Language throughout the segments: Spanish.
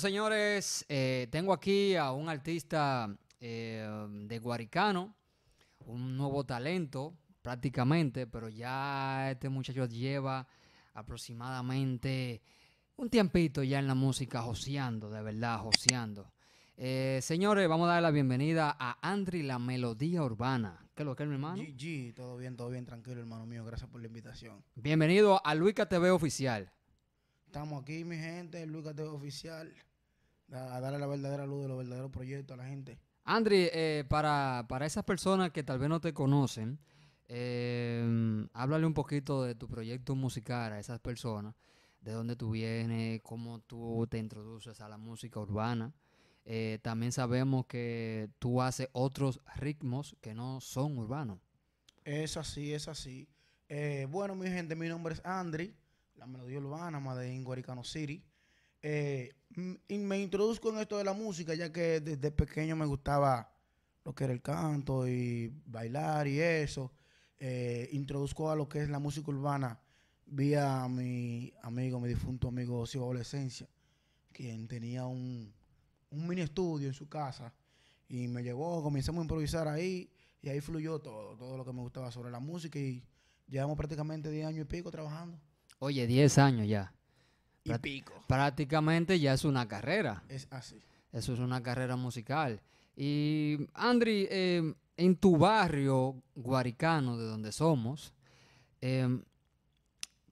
señores, eh, tengo aquí a un artista eh, de Guaricano, un nuevo talento prácticamente, pero ya este muchacho lleva aproximadamente un tiempito ya en la música, joseando, de verdad, joseando. Eh, señores, vamos a dar la bienvenida a Andri La Melodía Urbana. ¿Qué es lo que es, mi hermano? GG, todo bien, todo bien, tranquilo, hermano mío. Gracias por la invitación. Bienvenido a Luica TV Oficial. Estamos aquí, mi gente, Luica TV Oficial a darle la verdadera luz de los verdaderos proyectos a la gente. Andri, eh, para, esas personas que tal vez no te conocen, eh, háblale un poquito de tu proyecto musical a esas personas, de dónde tú vienes, cómo tú te introduces a la música urbana. Eh, también sabemos que tú haces otros ritmos que no son urbanos. Es así, es así. bueno, mi gente, mi nombre es Andri, la melodía urbana, más de City. Mm, me introduzco en esto de la música, ya que desde pequeño me gustaba lo que era el canto y bailar y eso. Eh, introduzco a lo que es la música urbana vía mi amigo, mi difunto amigo Ocio Adolescencia, quien tenía un, un mini estudio en su casa y me llevó, comenzamos a improvisar ahí y ahí fluyó todo, todo lo que me gustaba sobre la música y llevamos prácticamente 10 años y pico trabajando. Oye, 10 años ya y Prácticamente ya es una carrera. Es así. Eso es una carrera musical. Y Andri, eh, en tu barrio guaricano, de donde somos, em,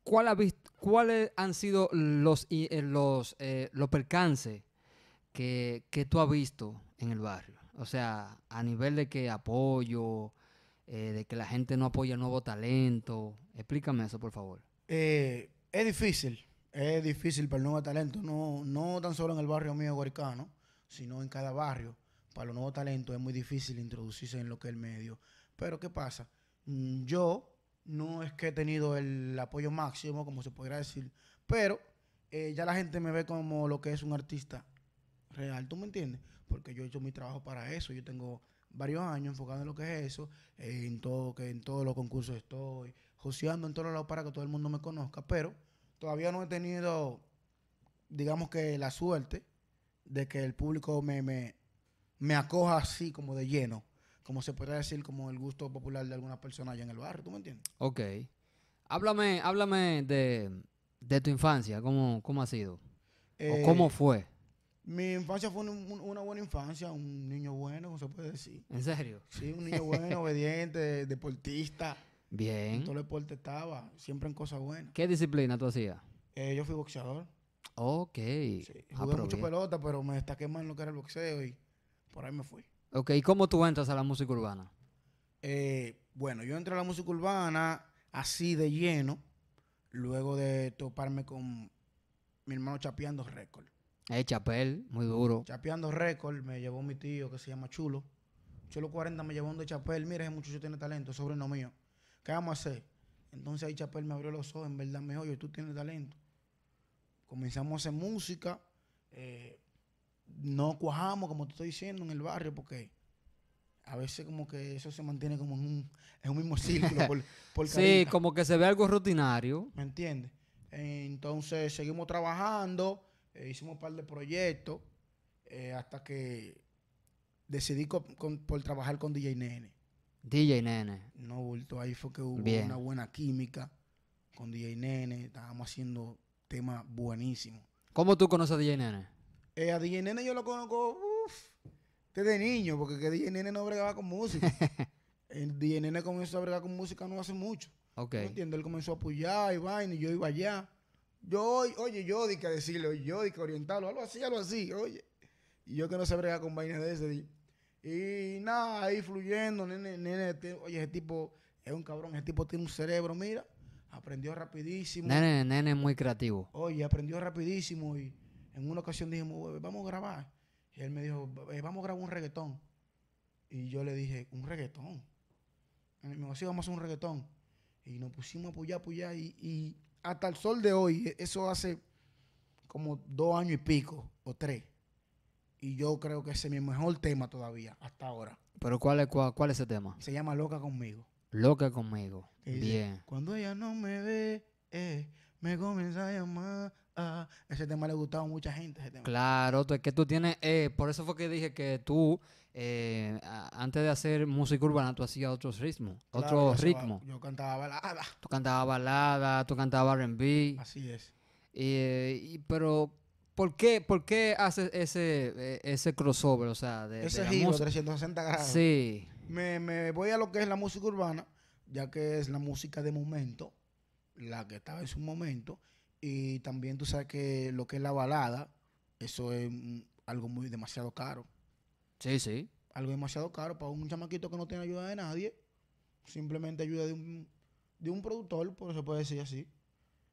¿cuál ha ¿cuáles han sido los, eh, los, eh, los percances que, que, tú has visto en el barrio? O sea, a nivel de que apoyo, de que la gente no apoya nuevo talento. Explícame eso, por favor. es difícil es difícil para el nuevo talento, no, no tan solo en el barrio mío guaricano, sino en cada barrio. Para los nuevos talentos es muy difícil introducirse en lo que es el medio. Pero ¿qué pasa? Mm, yo no es que he tenido el apoyo máximo, como se podría decir, pero eh, ya la gente me ve como lo que es un artista real, ¿tú me entiendes? Porque yo he hecho mi trabajo para eso, yo tengo varios años enfocado en lo que es eso, en todo que en todos los concursos estoy, joseando en todos lados para que todo el mundo me conozca, pero todavía no he tenido, digamos que la suerte de que el público me, me, acoja así como de lleno, como se puede decir, como el gusto popular de alguna persona allá en el barrio, ¿tú me entiendes? Ok. Háblame, háblame de, tu infancia, ¿cómo, cómo ha sido? ¿O eh, cómo fue? Mi infancia fue una buena infancia, un niño bueno, como se puede decir. ¿En serio? Sí, un niño bueno, obediente, deportista. Bien. todo el deporte estaba, siempre en cosas buenas. ¿Qué disciplina tú hacías? Eh, yo fui boxeador. Ok. Sí, jugué ah, mucho pelota, pero me destaqué más en lo que era el boxeo y por ahí me fui. Ok, ¿y cómo tú entras a la música urbana? Eh, bueno, yo entré a la música urbana así de lleno, luego de toparme con mi hermano Chapeando Récord. Eh, Chapel, muy duro. Chapeando Récord me llevó mi tío que se llama Chulo. Chulo 40 me llevó un de Chapel. Mira, ese muchacho tiene talento, sobrino mío. ¿Qué vamos a hacer? Entonces ahí Chapel me abrió los ojos, en verdad me dijo, tú tienes talento. Comenzamos a hacer música, eh, no cuajamos, como te estoy diciendo, en el barrio, porque a veces como que eso se mantiene como en un, mismo círculo. sí, como que se ve algo rutinario. ¿Me entiendes? Entonces seguimos trabajando, eh, hicimos un par de proyectos, eh, hasta que decidí por trabajar con DJ Nene. DJ Nene. No, Bulto, ahí fue que hubo una buena química con DJ Nene. Estábamos haciendo temas buenísimos. ¿Cómo tú conoces a DJ Nene? Eh, a DJ Nene yo lo conozco desde niño, porque que DJ Nene no bregaba con música. el DJ Nene comenzó a bregar con música no hace mucho. Okay. ¿No entiendo? Él comenzó a apoyar y vaina y yo iba allá. Yo, oye, yo di que decirle, yo di que orientarlo, algo así, algo así, oye. Y yo que no sé bregar con vainas de ese, y nada, ahí fluyendo, nene, nene, oye, ese tipo es un cabrón, ese tipo tiene un cerebro, mira, aprendió rapidísimo. Nene, nene es muy creativo. Oye, aprendió rapidísimo y en una ocasión dijimos, eh, vamos a grabar. Y él me dijo, eh, vamos a grabar un reggaetón. Y yo le dije, ¿un reggaetón? me dijo, sí, vamos a hacer un reggaetón. Y nos pusimos a puyar, puyar. y hasta el sol de hoy, e-, eso hace como dos años y pico o tres. Y yo creo que ese es mi mejor tema todavía, hasta ahora. ¿Pero cuál es, cuál, es ese tema? Se llama Loca conmigo. Loca conmigo. Bien. Cuando ella no me ve, eh, me comienza a llamar. Ah, ese tema le gustaba a mucha gente. Ese tema. Claro, es que tú tienes. Eh, por eso fue que dije que tú, eh, antes de hacer música urbana, tú hacías otros ritmos. otros ritmos. Yo cantaba balada. Tú cantabas balada, tú cantabas RB. Así es. y, pero ¿Por qué, ¿Por haces ese, eh, ese crossover? O sea, de, ese de 360 grados. Sí. Me, voy a lo que es la música urbana, ya que es la música de momento, la que estaba en su momento. Y también tú sabes que lo que es la balada, eso es algo muy demasiado caro. Sí, sí. Algo demasiado caro para un chamaquito que no tiene ayuda de nadie. Simplemente ayuda de un, productor, por eso puede decir así.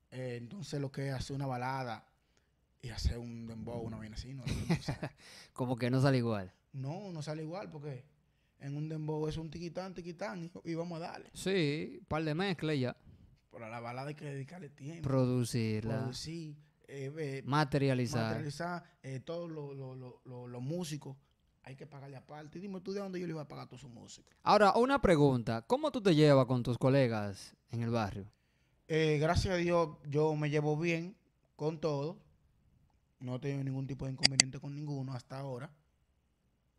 Eh, entonces lo que hace una balada y hacer un dembow, una vaina así. No, Como que no sale igual. No, no sale igual porque en un dembow es un tiquitán, tiquitán y, vamos a darle. Sí, par de mezclas ya. Pero a la balada hay que dedicarle tiempo. Producirla. Producir. Eh, materializar. Materializar. Eh, todos los músicos hay que pagarle aparte. Dime tú de dónde yo le iba a pagar toda su música. Ahora, una pregunta. ¿Cómo tú te llevas con tus colegas en el barrio? Eh, gracias a Dios yo me llevo bien con todos. No he ningún tipo de inconveniente con ninguno hasta ahora.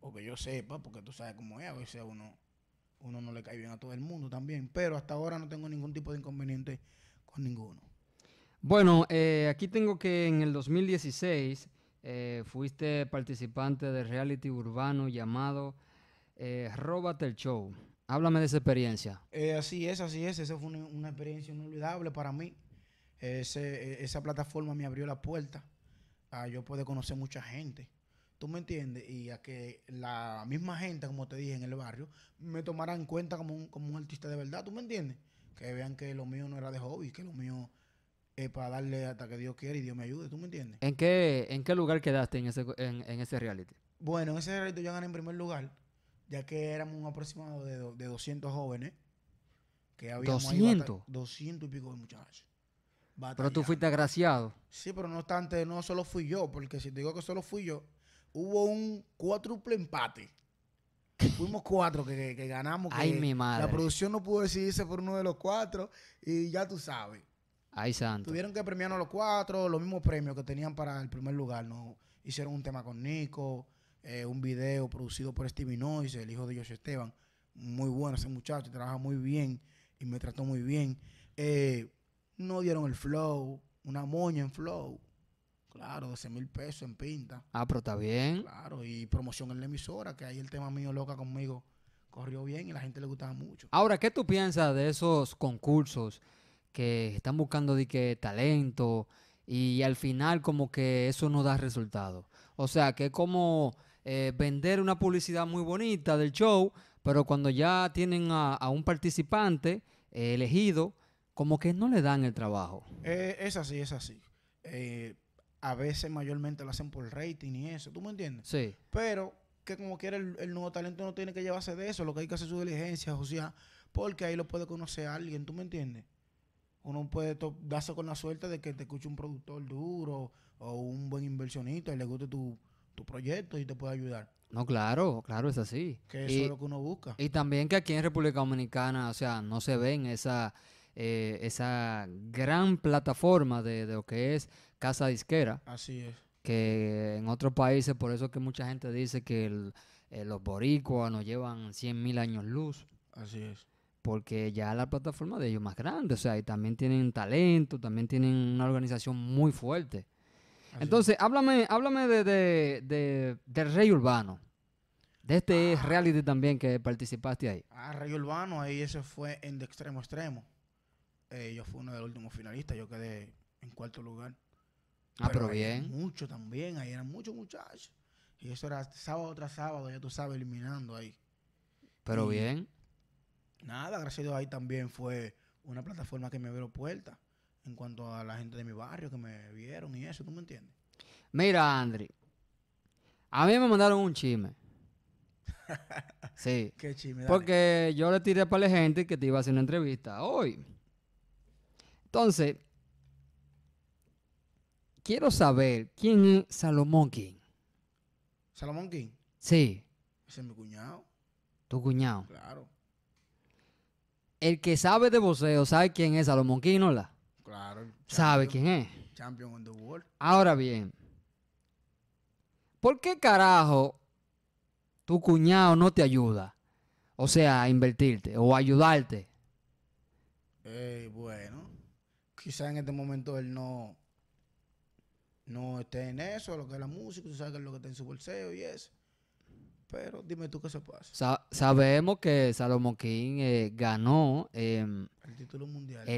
O que yo sepa, porque tú sabes cómo es. A veces uno, uno no le cae bien a todo el mundo también. Pero hasta ahora no tengo ningún tipo de inconveniente con ninguno. Bueno, eh, aquí tengo que en el 2016 eh, fuiste participante de reality urbano llamado eh, Róbate el Show. Háblame de esa experiencia. Eh, así es, así es. Esa fue una, experiencia inolvidable para mí. E, esa plataforma me abrió la puerta yo puedo conocer mucha gente. ¿Tú me entiendes? Y a que la misma gente, como te dije, en el barrio, me tomara en cuenta como un, como un artista de verdad. ¿Tú me entiendes? Que vean que lo mío no era de hobby, que lo mío es para darle hasta que Dios quiera y Dios me ayude. ¿Tú me entiendes? ¿En qué, en qué lugar quedaste en ese, en, ese reality? Bueno, en ese reality yo gané en primer lugar, ya que éramos un aproximado de, 200 jóvenes. Que habíamos 200. 200 y pico de muchachos. Pero tú fuiste agraciado. Sí, pero no obstante, no solo fui yo, porque si digo que solo fui yo, hubo un cuádruple empate. Fuimos cuatro que, ganamos. Ay, mi madre. La producción no pudo decidirse por uno de los cuatro y ya tú sabes. Ay, santo. Tuvieron que premiarnos los cuatro, los mismos premios que tenían para el primer lugar. hicieron un tema con Nico, eh, un video producido por Stevie Noise, el hijo de Josh Esteban. Muy bueno ese muchacho, trabaja muy bien y me trató muy bien. Eh, no dieron el flow, una moña en flow. Claro, 12 mil pesos en pinta. Ah, pero está bien. Claro, y promoción en la emisora, que ahí el tema mío loca conmigo corrió bien y la gente le gustaba mucho. Ahora, ¿qué tú piensas de esos concursos que están buscando talento y al final como que eso no da resultado? O sea, que es como eh, vender una publicidad muy bonita del show, pero cuando ya tienen a, un participante eh, elegido, como que no le dan el trabajo. Eh, es así, es así. Eh, a veces mayormente lo hacen por rating y eso, ¿tú me entiendes? Sí. Pero que como quiera el, nuevo talento no tiene que llevarse de eso, lo que hay que hacer es su diligencia, o sea, porque ahí lo puede conocer alguien, ¿tú me entiendes? Uno puede darse con la suerte de que te escuche un productor duro o un buen inversionista y le guste tu, proyecto y te pueda ayudar. No, claro, claro, es así. Que eso es lo que uno busca. Y también que aquí en República Dominicana, o sea, no se ven esa eh, esa gran plataforma de, lo que es casa disquera. Así es. Que en otros países, por eso que mucha gente dice que eh, los boricuas nos llevan 100 mil años luz. Así es. Porque ya la plataforma de ellos más grande, o sea, y también tienen talento, también tienen una organización muy fuerte. Entonces, háblame, háblame de, de, Rey Urbano. De este ah. reality también que participaste ahí. Ah, Rey Urbano, ahí eso fue en de extremo extremo. Eh, yo fui uno de los últimos finalistas, yo quedé en cuarto lugar. Ah, pero, bien. Mucho también, ahí eran muchos muchachos. Y eso era sábado tras sábado, ya tú sabes, eliminando ahí. Pero bien. Nada, gracias a Dios ahí también fue una plataforma que me abrió puertas en cuanto a la gente de mi barrio que me vieron y eso, ¿tú me entiendes? Mira, Andri, a mí me mandaron un chisme. sí. Qué Porque yo le tiré para la gente que te iba a hacer una entrevista hoy. Entonces, quiero saber quién es Salomón King. ¿Salomón King? Sí. Ese es mi cuñado. ¿Tu cuñado? Claro. El que sabe de voceo sabe quién es Salomón King, ¿no la? Claro. ¿Sabe quién es? Champion of the world. Ahora bien, ¿por qué carajo tu cuñado no te ayuda? O sea, a invertirte o ayudarte. Eh, bueno quizás en este momento él no, no esté en eso, lo que es la música, tú sabes que es lo que está en su bolseo y eso. Pero dime tú qué se pasa. sabemos que Salomón King eh, ganó em, el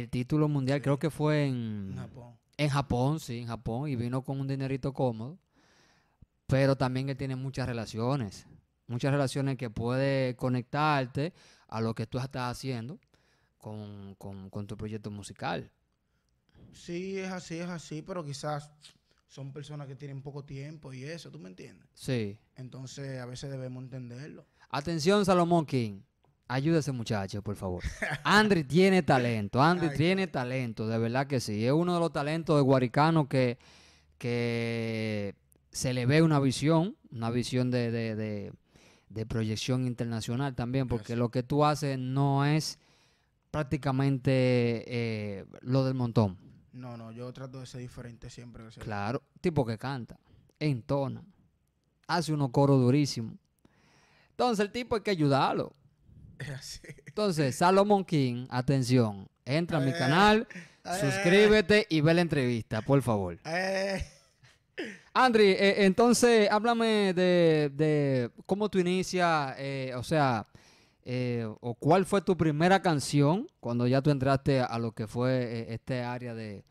título mundial. creo que fue en, Japón. En Japón, sí, en Japón. Y vino con un dinerito cómodo. Pero también él tiene muchas relaciones. Muchas relaciones que puede conectarte a lo que tú estás haciendo con, con tu proyecto musical. Sí, es así, es así, pero quizás son personas que tienen poco tiempo y eso, ¿tú me entiendes? Sí. Entonces, a veces debemos entenderlo. Atención, Salomón King. ayúdese muchacho, por favor. Andre tiene talento, Andri tiene talento, de verdad que sí. Es uno de los talentos de Guaricano que, se le ve una visión, una visión de, de, proyección internacional también, porque lo que tú haces no es prácticamente eh, lo del montón. No, no, yo trato de ser diferente siempre. claro, tipo que canta, entona, hace unos coros durísimos. Entonces el tipo hay que ayudarlo. así. Ah, entonces, Salomon King, atención, entra a mi eh, canal, eh. suscríbete y ve la entrevista, por favor. Eh. Andri, entonces háblame de, de, cómo tú inicias, o sea, eh, o cuál fue tu primera canción cuando ya tú entraste a lo que fue eh, este área de,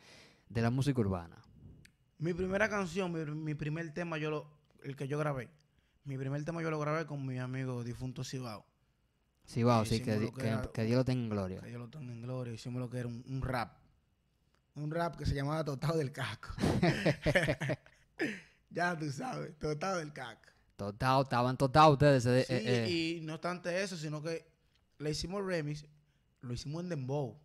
la música urbana? Mi primera canción, mi, primer tema, yo lo, el que yo grabé, mi primer tema yo lo grabé con mi amigo difunto Cibao. Cibao, sí, que, Dios lo tenga en gloria. Que Dios lo tenga en gloria. Hicimos lo que era un, rap. Un rap que se llamaba Totado del Casco. ya tú sabes, Totado del Casco estaban total ustedes. Eh, eh, eh. y no obstante eso, sino que le hicimos el remix, lo hicimos en Dembow.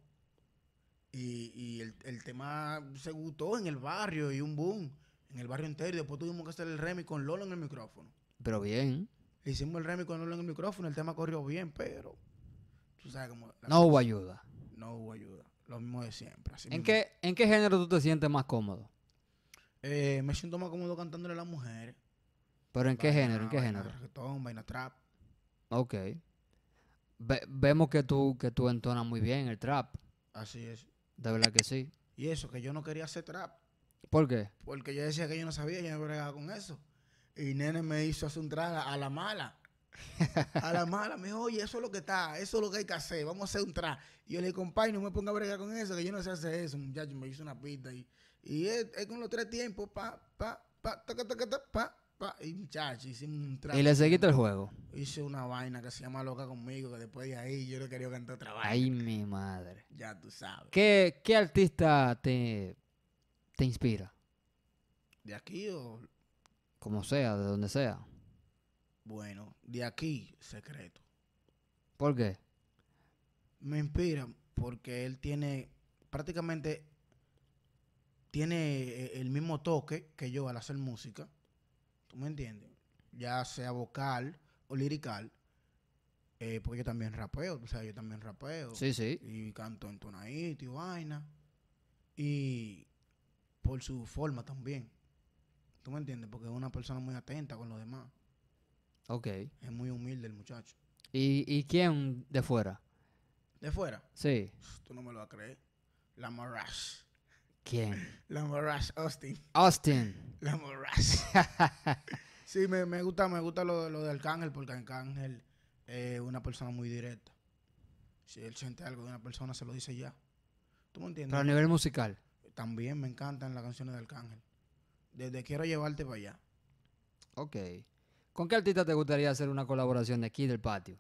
Y, el, tema se gustó en el barrio y un boom en el barrio entero. Y después tuvimos que hacer el remix con Lolo en el micrófono. Pero bien. Le hicimos el remix con Lolo en el micrófono, el tema corrió bien, pero tú sabes cómo. No hubo ayuda. No hubo ayuda. Lo mismo de siempre. ¿En, Qué, ¿En qué género tú te sientes más cómodo? me siento más cómodo cantándole a las mujeres. ¿Pero en qué género? ¿En qué género? vaina trap. Ok. vemos que tú, que tú entonas muy bien el trap. Así es. De verdad que sí. Y eso, que yo no quería hacer trap. ¿Por qué? Porque yo decía que yo no sabía, yo me bregaba con eso. Y Nene me hizo hacer un trap a la mala. a la mala, me dijo, oye, eso es lo que está, eso es lo que hay que hacer, vamos a hacer un trap. Y yo le dije, compadre, no me ponga a bregar con eso, que yo no sé hacer eso, muchacho, me hizo una pista. Y, y es, es con los tres tiempos, pa, pa, pa, ta, ta, ta, ta, pa, y muchachos, hicimos un trabajo. Y le seguiste el juego. Hice una vaina que se llama Loca conmigo, que después de ahí yo le quería cantar otra vaina. Ay, mi madre. Ya tú sabes. ¿Qué, artista te, te inspira? ¿De aquí o...? Como sea, de donde sea. Bueno, de aquí, secreto. ¿Por qué? Me inspira porque él tiene prácticamente tiene eh, el mismo toque que yo al hacer música ¿Tú me entiendes? Ya sea vocal o lirical. Eh, porque yo también rapeo, o sea, yo también rapeo. Sí, sí. Y canto en tonadito y vaina. Y por su forma también. ¿Tú me entiendes? Porque es una persona muy atenta con los demás. Ok. Es muy humilde el muchacho. ¿Y, y quién de fuera? ¿De fuera? Sí. Tú no me lo vas a creer. La Marash. ¿Quién? La Austin. Austin. La Moraz. sí, me, gusta, me gusta lo, lo de Arcángel, porque Arcángel es una persona muy directa. Si él siente algo de una persona, se lo dice ya. ¿Tú me entiendes? Pero a nivel musical. También me encantan las canciones de Arcángel. Desde Quiero Llevarte para allá. Ok. ¿Con qué artista te gustaría hacer una colaboración de aquí del patio?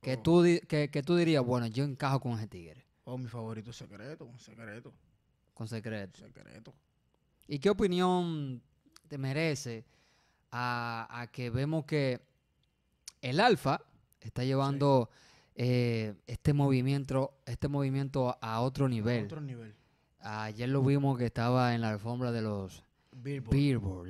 Que, oh. tú, que, tú dirías, bueno, yo encajo con ese tigre. Oh, mi favorito secreto, un secreto. Con secreto. Secreto. ¿Y qué opinión te merece a, que vemos que el Alfa está llevando eh, este movimiento, este movimiento a otro nivel? A otro nivel. Ayer lo vimos que estaba en la alfombra de los Billboard,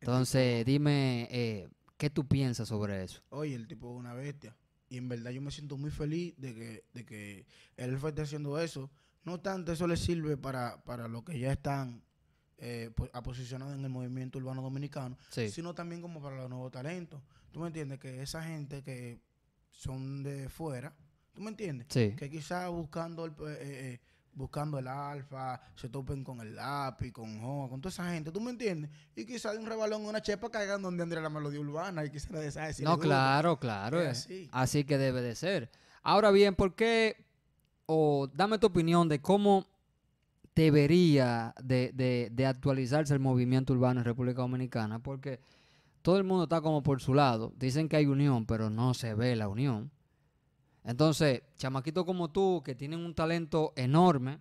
Entonces, dime, eh, ¿qué tú piensas sobre eso? Oye, el tipo es una bestia. Y en verdad yo me siento muy feliz de que, de que el Alfa esté haciendo eso, no tanto eso les sirve para, para los que ya están eh, pues, posicionados en el movimiento urbano dominicano, sino también como para los nuevos talentos. ¿Tú me entiendes? Que esa gente que son de fuera, ¿tú me entiendes? Que quizás buscando el... Eh, eh, eh, buscando el alfa, se topen con el lápiz, con Joa, con toda esa gente, ¿tú me entiendes? Y quizás de un rebalón una chepa caigan donde andrea la melodía urbana y quizás nadie sabe No, claro, claro. así. que debe de ser. Ahora bien, ¿por qué, o dame tu opinión de cómo debería de, actualizarse el movimiento urbano en República Dominicana, porque todo el mundo está como por su lado. Dicen que hay unión, pero no se ve la unión. Entonces, chamaquitos como tú, que tienen un talento enorme,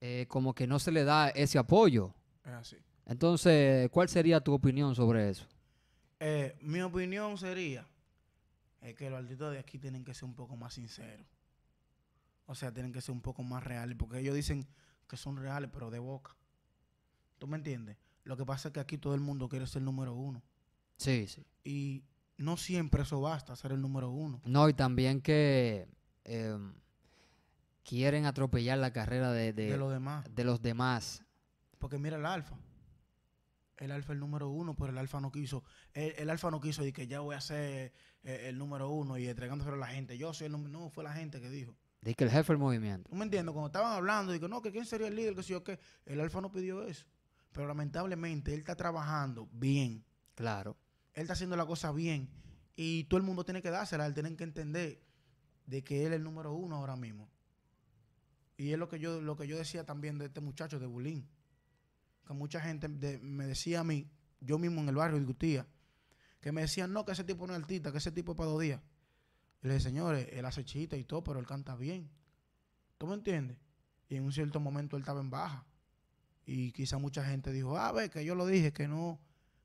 eh, como que no se le da ese apoyo. Entonces, ¿cuál sería tu opinión sobre eso? Eh, mi opinión sería que los artistas de aquí tienen que ser un poco más sinceros. O sea, tienen que ser un poco más reales, porque ellos dicen que son reales, pero de boca. ¿Tú me entiendes? Lo que pasa es que aquí todo el mundo quiere ser el número uno. Sí, sí. Y no siempre eso basta, ser el número uno. No, y también que em, quieren atropellar la carrera de, los demás. Porque mira el alfa. El alfa es el número uno, pero el alfa no quiso. El, alfa no quiso decir que ya voy a ser eh, el, número uno y entregándoselo a la gente. Yo soy el número No, fue la gente que dijo. De que el jefe del movimiento. ¿No me entiendo. Cuando estaban hablando, digo, no, que quién sería el líder, que si yo que el Alfa no pidió eso. Pero lamentablemente él está trabajando bien. Claro. Él está haciendo la cosa bien. Y todo el mundo tiene que dársela, él tiene que entender de que él es el número uno ahora mismo. Y es lo que yo, lo que yo decía también de este muchacho de Bulín. Que mucha gente me decía a mí, yo mismo en el barrio discutía, que me decían, no, que ese tipo no es artista, que ese tipo es para dos días. Y le dije, señores, él hace chita y todo, pero él canta bien. ¿Tú me entiendes? Y en un cierto momento él estaba en baja. Y quizá mucha gente dijo, ah, ve, que yo lo dije, que no,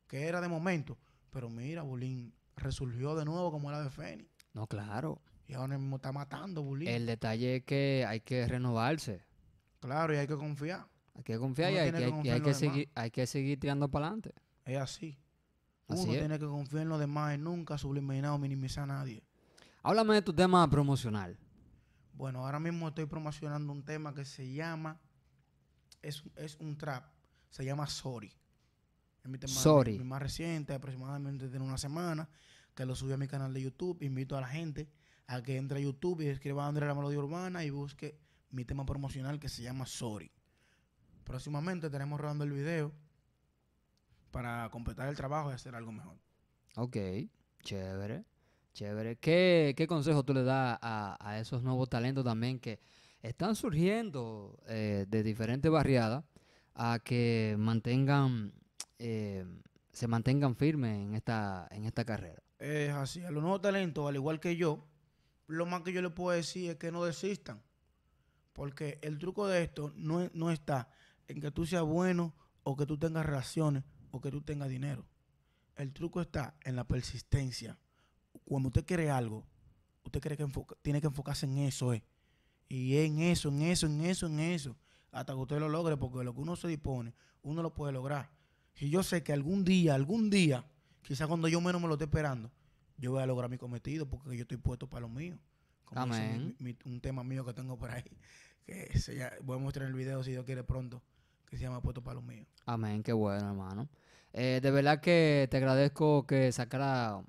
que era de momento. Pero mira, Bulín resurgió de nuevo como era de Fénix. No, claro. Y ahora mismo está matando, Bulín. El detalle es que hay que renovarse. Claro, y hay que confiar. Hay que confiar y hay que, seguir, hay que seguir tirando para adelante. Es así. Uno tiene que confiar en los demás y nunca subliminar o minimizar a nadie. Háblame de tu tema promocional. Bueno, ahora mismo estoy promocionando un tema que se llama, es, un trap, se llama Sorry. Es mi tema más reciente, aproximadamente tiene una semana, que lo subí a mi canal de YouTube. Invito a la gente a que entre a YouTube y escriba André la Melodía Urbana y busque mi tema promocional que se llama Sorry. Próximamente tenemos rodando el video para completar el trabajo y hacer algo mejor. Ok, chévere. Chévere. ¿Qué, consejo tú le das a, esos nuevos talentos también que están surgiendo eh, de diferentes barriadas a que mantengan, eh, se mantengan firmes en esta, en esta carrera? Es eh, así. A los nuevos talentos, al igual que yo, lo más que yo le puedo decir es que no desistan. Porque el truco de esto no, no está en que tú seas bueno o que tú tengas relaciones o que tú tengas dinero. El truco está en la persistencia cuando usted quiere algo, usted cree que tiene que enfocarse en eso, eh. Y en eso, en eso, en eso, en eso. Hasta que usted lo logre, porque lo que uno se dispone, uno lo puede lograr. Y yo sé que algún día, algún día, quizás cuando yo menos me lo esté esperando, yo voy a lograr mi cometido porque yo estoy puesto para lo mío. Amén. un tema mío que tengo por ahí, que voy a mostrar en el video si Dios quiere pronto, que se llama Puesto para lo mío. Amén, qué bueno, hermano. Eh, de verdad que te agradezco que sacara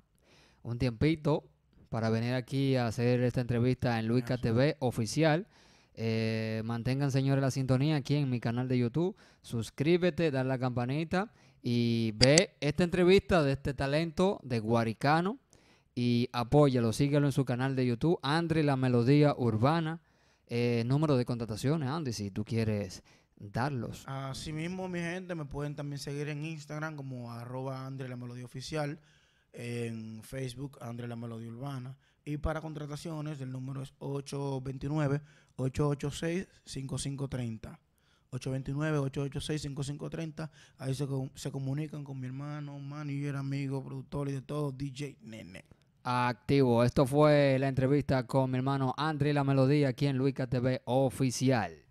un tiempito para venir aquí a hacer esta entrevista en Luica TV oficial. Eh, mantengan, señores, la sintonía aquí en mi canal de YouTube. Suscríbete, da la campanita y ve esta entrevista de este talento de Guaricano y apóyalo, síguelo en su canal de YouTube, Andre La Melodía Urbana. Eh, número de contrataciones, Andy, si tú quieres darlos. Asimismo, mi gente, me pueden también seguir en Instagram como arroba Andre La Melodía Oficial en Facebook André La Melodía Urbana. Y para contrataciones, el número es 829-886-5530. 829-886-5530. Ahí se, comunican con mi hermano, manager, amigo, productor y de todo, DJ Nene. Activo. Esto fue la entrevista con mi hermano André La Melodía aquí en Luica TV Oficial.